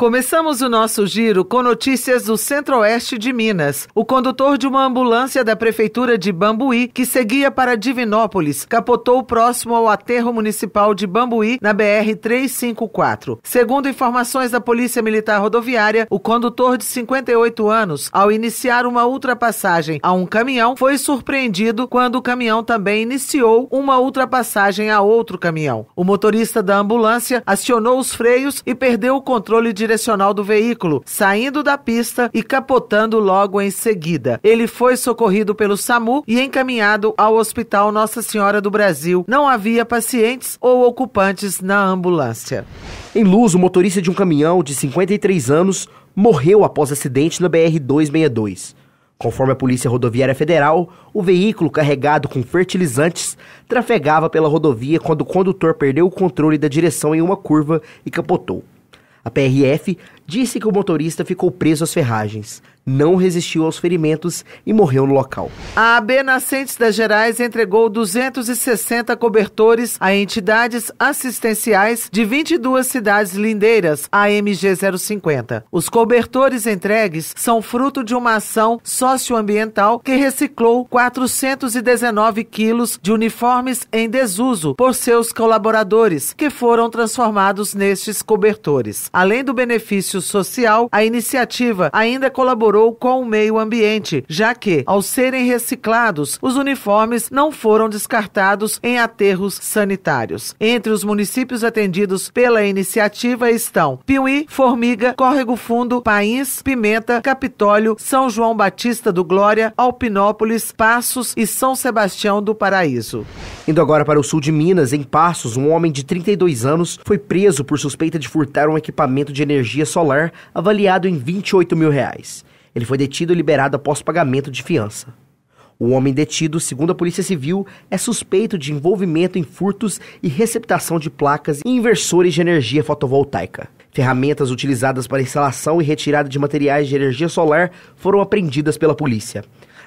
Começamos o nosso giro com notícias do centro-oeste de Minas. O condutor de uma ambulância da prefeitura de Bambuí, que seguia para Divinópolis, capotou próximo ao aterro municipal de Bambuí, na BR 354. Segundo informações da Polícia Militar Rodoviária, o condutor de 58 anos, ao iniciar uma ultrapassagem a um caminhão, foi surpreendido quando o caminhão também iniciou uma ultrapassagem a outro caminhão. O motorista da ambulância acionou os freios e perdeu o controle de direcional do veículo, saindo da pista e capotando logo em seguida. Ele foi socorrido pelo SAMU e encaminhado ao Hospital Nossa Senhora do Brasil. Não havia pacientes ou ocupantes na ambulância. Em Luz, o motorista de um caminhão de 53 anos morreu após acidente na BR-262. Conforme a Polícia Rodoviária Federal, o veículo carregado com fertilizantes trafegava pela rodovia quando o condutor perdeu o controle da direção em uma curva e capotou. A PRF disse que o motorista ficou preso às ferragens não resistiu aos ferimentos e morreu no local. A AB Nascentes das Gerais entregou 260 cobertores a entidades assistenciais de 22 cidades lindeiras, AMG 050. Os cobertores entregues são fruto de uma ação socioambiental que reciclou 419 quilos de uniformes em desuso por seus colaboradores, que foram transformados nestes cobertores. Além do benefício social, a iniciativa ainda colaborou colaborou com o meio ambiente, já que, ao serem reciclados, os uniformes não foram descartados em aterros sanitários. Entre os municípios atendidos pela iniciativa estão Piuí, Formiga, Córrego Fundo, País, Pimenta, Capitólio, São João Batista do Glória, Alpinópolis, Passos e São Sebastião do Paraíso. Indo agora para o sul de Minas, em Passos, um homem de 32 anos foi preso por suspeita de furtar um equipamento de energia solar avaliado em 28 mil reais. Ele foi detido e liberado após pagamento de fiança. O homem detido, segundo a Polícia Civil, é suspeito de envolvimento em furtos e receptação de placas e inversores de energia fotovoltaica. Ferramentas utilizadas para instalação e retirada de materiais de energia solar foram apreendidas pela polícia.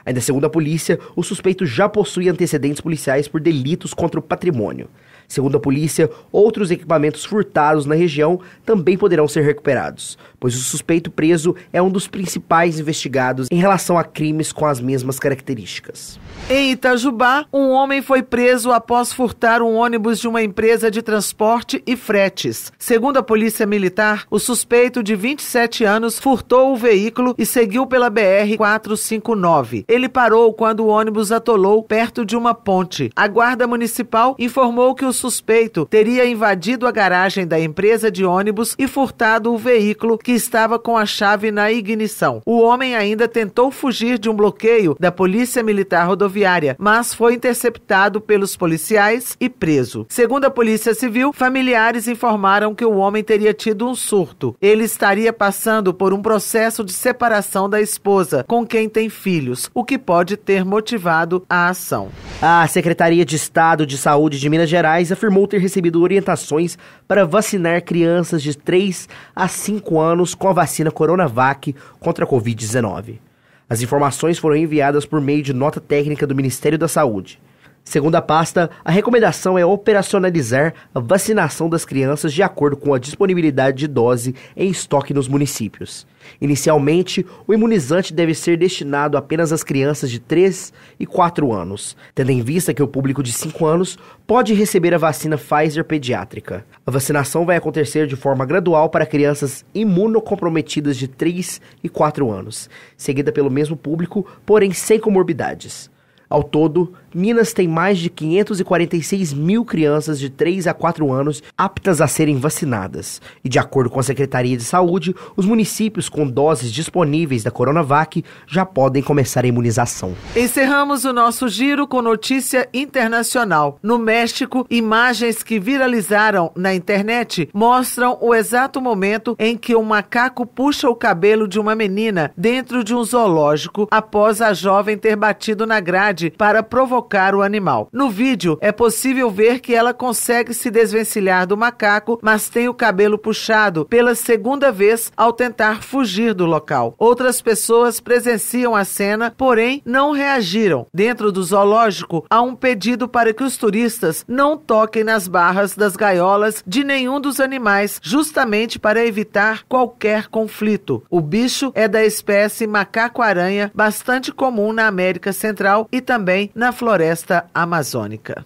Ainda segundo a polícia, o suspeito já possui antecedentes policiais por delitos contra o patrimônio. Segundo a polícia, outros equipamentos furtados na região também poderão ser recuperados, pois o suspeito preso é um dos principais investigados em relação a crimes com as mesmas características. Em Itajubá, um homem foi preso após furtar um ônibus de uma empresa de transporte e fretes. Segundo a Polícia Militar, o suspeito de 27 anos furtou o veículo e seguiu pela BR 459. Ele parou quando o ônibus atolou perto de uma ponte. A guarda municipal informou que os suspeito teria invadido a garagem da empresa de ônibus e furtado o veículo que estava com a chave na ignição. O homem ainda tentou fugir de um bloqueio da Polícia Militar Rodoviária, mas foi interceptado pelos policiais e preso. Segundo a Polícia Civil, familiares informaram que o homem teria tido um surto. Ele estaria passando por um processo de separação da esposa, com quem tem filhos, o que pode ter motivado a ação. A Secretaria de Estado de Saúde de Minas Gerais afirmou ter recebido orientações para vacinar crianças de 3 a 5 anos com a vacina Coronavac contra a Covid-19. As informações foram enviadas por meio de nota técnica do Ministério da Saúde. Segundo a pasta, a recomendação é operacionalizar a vacinação das crianças de acordo com a disponibilidade de dose em estoque nos municípios. Inicialmente, o imunizante deve ser destinado apenas às crianças de 3 e 4 anos, tendo em vista que o público de 5 anos pode receber a vacina Pfizer pediátrica. A vacinação vai acontecer de forma gradual para crianças imunocomprometidas de 3 e 4 anos, seguida pelo mesmo público, porém sem comorbidades. Ao todo, Minas tem mais de 546 mil crianças de 3 a 4 anos aptas a serem vacinadas. E de acordo com a Secretaria de Saúde, os municípios com doses disponíveis da Coronavac já podem começar a imunização. Encerramos o nosso giro com notícia internacional. No México, imagens que viralizaram na internet mostram o exato momento em que um macaco puxa o cabelo de uma menina dentro de um zoológico após a jovem ter batido na grade para provocar o animal. No vídeo, é possível ver que ela consegue se desvencilhar do macaco, mas tem o cabelo puxado pela segunda vez ao tentar fugir do local. Outras pessoas presenciam a cena, porém não reagiram. Dentro do zoológico, há um pedido para que os turistas não toquem nas barras das gaiolas de nenhum dos animais, justamente para evitar qualquer conflito. O bicho é da espécie macaco-aranha, bastante comum na América Central e também também na floresta amazônica.